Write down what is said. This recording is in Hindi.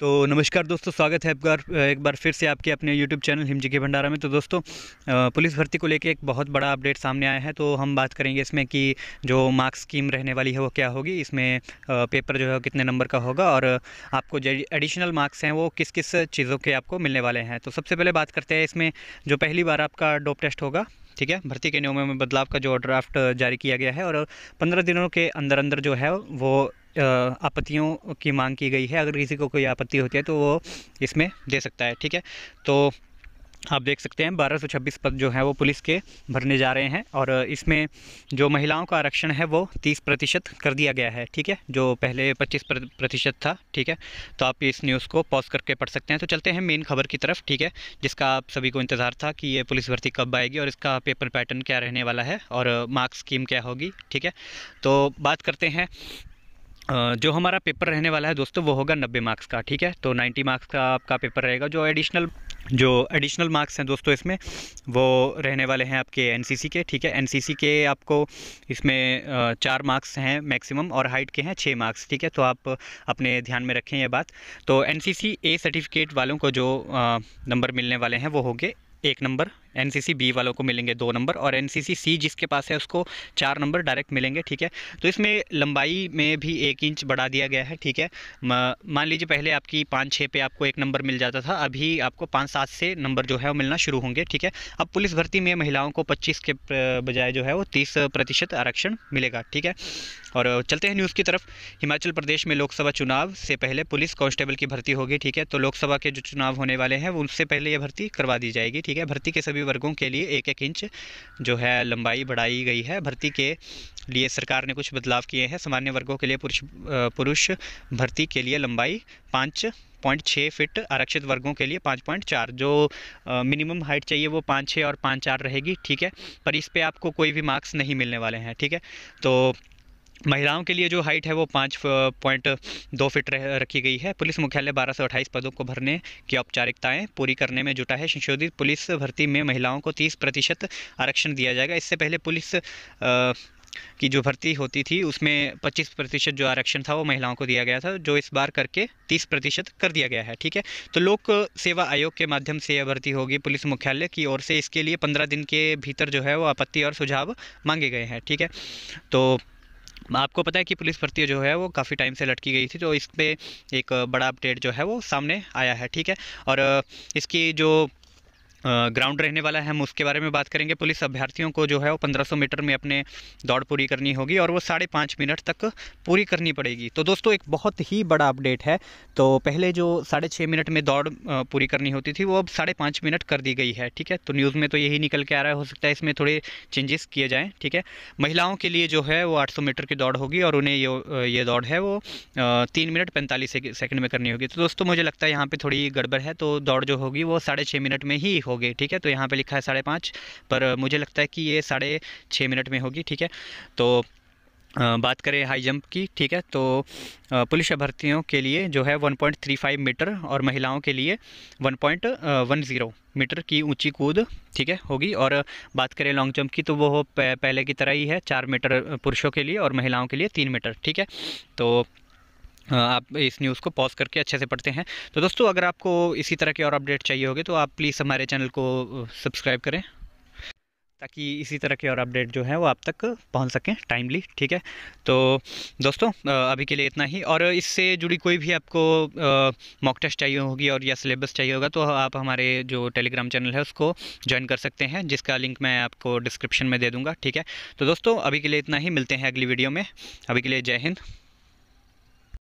तो नमस्कार दोस्तों स्वागत है एक बार एक बार फिर से आपके अपने यूट्यूब चैनल हिमजी के भंडारा में तो दोस्तों पुलिस भर्ती को लेके एक बहुत बड़ा अपडेट सामने आया है तो हम बात करेंगे इसमें कि जो मार्क्स स्कीम रहने वाली है वो क्या होगी इसमें पेपर जो है कितने नंबर का होगा और आपको जो एडिशनल मार्क्स हैं वो किस किस चीज़ों के आपको मिलने वाले हैं तो सबसे पहले बात करते हैं इसमें जो पहली बार आपका डोप टेस्ट होगा ठीक है भर्ती के नियमों में बदलाव का जो ड्राफ्ट जारी किया गया है और पंद्रह दिनों के अंदर अंदर जो है वो आपत्तियों की मांग की गई है अगर किसी को कोई आपत्ति होती है तो वो इसमें दे सकता है ठीक है तो आप देख सकते हैं 1226 पद जो हैं वो पुलिस के भरने जा रहे हैं और इसमें जो महिलाओं का आरक्षण है वो 30 प्रतिशत कर दिया गया है ठीक है जो पहले 25 प्रतिशत था ठीक है तो आप इस न्यूज़ को पॉज करके पढ़ सकते हैं तो चलते हैं मेन खबर की तरफ ठीक है जिसका आप सभी को इंतज़ार था कि ये पुलिस भर्ती कब आएगी और इसका पेपर पैटर्न क्या रहने वाला है और मार्क्स स्कीम क्या होगी ठीक है तो बात करते हैं जो हमारा पेपर रहने वाला है दोस्तों वो होगा नब्बे मार्क्स का ठीक है तो नाइन्टी मार्क्स का आपका पेपर रहेगा जो एडिशनल जो एडिशनल मार्क्स हैं दोस्तों इसमें वो रहने वाले हैं आपके एनसीसी के ठीक है एनसीसी के आपको इसमें चार मार्क्स हैं मैक्सिमम और हाइट के हैं छः मार्क्स ठीक है तो आप अपने ध्यान में रखें ये बात तो एनसीसी ए सर्टिफिकेट वालों को जो नंबर मिलने वाले हैं वो होंगे एक नंबर एन बी वालों को मिलेंगे दो नंबर और एन सी जिसके पास है उसको चार नंबर डायरेक्ट मिलेंगे ठीक है तो इसमें लंबाई में भी एक इंच बढ़ा दिया गया है ठीक है मान लीजिए पहले आपकी पाँच छः पे आपको एक नंबर मिल जाता था अभी आपको पाँच सात से नंबर जो है वो मिलना शुरू होंगे ठीक है अब पुलिस भर्ती में महिलाओं को पच्चीस के बजाय जो है वो तीस प्रतिशत आरक्षण मिलेगा ठीक है और चलते हैं न्यूज़ की तरफ हिमाचल प्रदेश में लोकसभा चुनाव से पहले पुलिस कांस्टेबल की भर्ती होगी ठीक है तो लोकसभा के जो चुनाव होने वाले हैं उनसे पहले ये भर्ती करवा दी जाएगी ठीक है भर्ती के सभी सभी वर्गों के लिए एक एक इंच जो है लंबाई बढ़ाई गई है भर्ती के लिए सरकार ने कुछ बदलाव किए हैं सामान्य वर्गों के लिए पुरुष पुरुष भर्ती के लिए लंबाई पाँच पॉइंट छः फिट आरक्षित वर्गों के लिए पाँच पॉइंट चार जो मिनिमम हाइट चाहिए वो पाँच छः और पाँच चार रहेगी ठीक है पर इस पर आपको कोई भी मार्क्स नहीं मिलने वाले हैं ठीक है तो महिलाओं के लिए जो हाइट है वो पाँच पॉइंट दो फिट रखी गई है पुलिस मुख्यालय बारह सौ अट्ठाईस पदों को भरने की औपचारिकताएं पूरी करने में जुटा है संशोधित पुलिस भर्ती में महिलाओं को तीस प्रतिशत आरक्षण दिया जाएगा इससे पहले पुलिस आ, की जो भर्ती होती थी उसमें 25 प्रतिशत जो आरक्षण था वो महिलाओं को दिया गया था जो इस बार करके 30 प्रतिशत कर दिया गया है ठीक है तो लोक सेवा आयोग के माध्यम से यह भर्ती होगी पुलिस मुख्यालय की ओर से इसके लिए 15 दिन के भीतर जो है वो आपत्ति और सुझाव मांगे गए हैं ठीक है तो आपको पता है कि पुलिस भर्ती जो है वो काफ़ी टाइम से लटकी गई थी तो इस पर एक बड़ा अपडेट जो है वो सामने आया है ठीक है और हाँ। इसकी जो ग्राउंड रहने वाला है हम उसके बारे में बात करेंगे पुलिस अभ्यर्थियों को जो है वो 1500 मीटर में अपने दौड़ पूरी करनी होगी और वो साढ़े पाँच मिनट तक पूरी करनी पड़ेगी तो दोस्तों एक बहुत ही बड़ा अपडेट है तो पहले जो साढ़े छः मिनट में दौड़ पूरी करनी होती थी वो अब साढ़े पाँच मिनट कर दी गई है ठीक है तो न्यूज़ में तो यही निकल के आ रहा है हो सकता है इसमें थोड़े चेंजेस किए जाएँ ठीक है महिलाओं के लिए जो है वो आठ मीटर की दौड़ होगी और उन्हें ये ये दौड़ है वो तीन मिनट पैंतालीस सेकेंड में करनी होगी तो दोस्तों मुझे लगता है यहाँ पर थोड़ी गड़बड़ है तो दौड़ जो होगी वो साढ़े मिनट में ही होगी ठीक है तो यहाँ पे लिखा है साढ़े पाँच पर मुझे लगता है कि ये साढ़े छः मिनट में होगी ठीक है तो बात करें हाई जंप की ठीक है तो पुलिस अभ्यर्थियों के लिए जो है 1.35 मीटर और महिलाओं के लिए 1.10 मीटर की ऊंची कूद ठीक है होगी और बात करें लॉन्ग जंप की तो वो पहले की तरह ही है चार मीटर पुरुषों के लिए और महिलाओं के लिए तीन मीटर ठीक है तो हाँ, आप इस न्यूज़ को पॉज करके अच्छे से पढ़ते हैं तो दोस्तों अगर आपको इसी तरह के और अपडेट चाहिए होगी तो आप प्लीज़ हमारे चैनल को सब्सक्राइब करें ताकि इसी तरह के और अपडेट जो है वो आप तक पहुंच सकें टाइमली ठीक है तो दोस्तों अभी के लिए इतना ही और इससे जुड़ी कोई भी आपको मॉक टेस्ट चाहिए होगी और या सिलेबस चाहिए होगा तो आप हमारे जो टेलीग्राम चैनल है उसको ज्वाइन कर सकते हैं जिसका लिंक मैं आपको डिस्क्रिप्शन में दे दूँगा ठीक है तो दोस्तों अभी के लिए इतना ही मिलते हैं अगली वीडियो में अभी के लिए जय हिंद